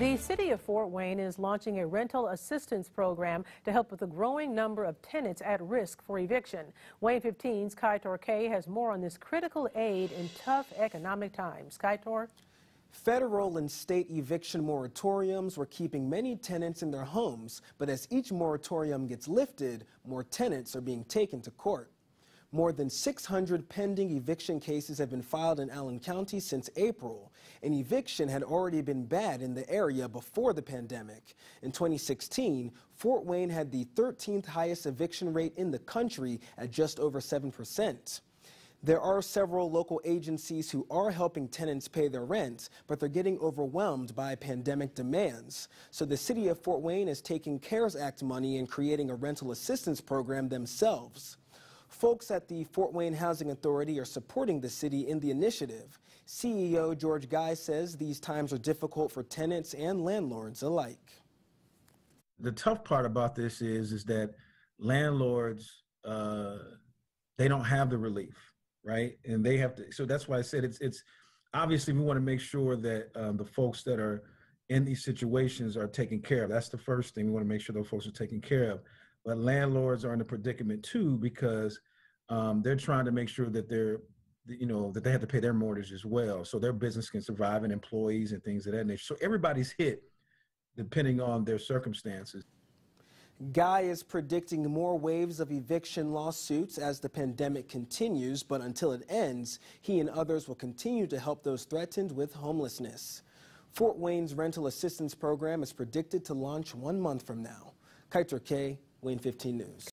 The city of Fort Wayne is launching a rental assistance program to help with the growing number of tenants at risk for eviction. Wayne 15's Kai Torque has more on this critical aid in tough economic times. Kai Tor? Federal and state eviction moratoriums were keeping many tenants in their homes, but as each moratorium gets lifted, more tenants are being taken to court. More than 600 pending eviction cases have been filed in Allen County since April, and eviction had already been bad in the area before the pandemic. In 2016, Fort Wayne had the 13th highest eviction rate in the country at just over 7%. There are several local agencies who are helping tenants pay their rent, but they're getting overwhelmed by pandemic demands. So the city of Fort Wayne is taking CARES Act money and creating a rental assistance program themselves. Folks at the Fort Wayne Housing Authority are supporting the city in the initiative. CEO George Guy says these times are difficult for tenants and landlords alike. The tough part about this is, is that landlords, uh, they don't have the relief, right? And they have to, so that's why I said it's, it's obviously we want to make sure that um, the folks that are in these situations are taken care of. That's the first thing. We want to make sure those folks are taken care of but landlords are in a predicament too because um, they're trying to make sure that they're you know that they have to pay their mortgage as well so their business can survive and employees and things of that nature so everybody's hit depending on their circumstances Guy is predicting more waves of eviction lawsuits as the pandemic continues, but until it ends, he and others will continue to help those threatened with homelessness. Fort Wayne's rental assistance program is predicted to launch one month from now. Kaiter K, Wayne 15 News.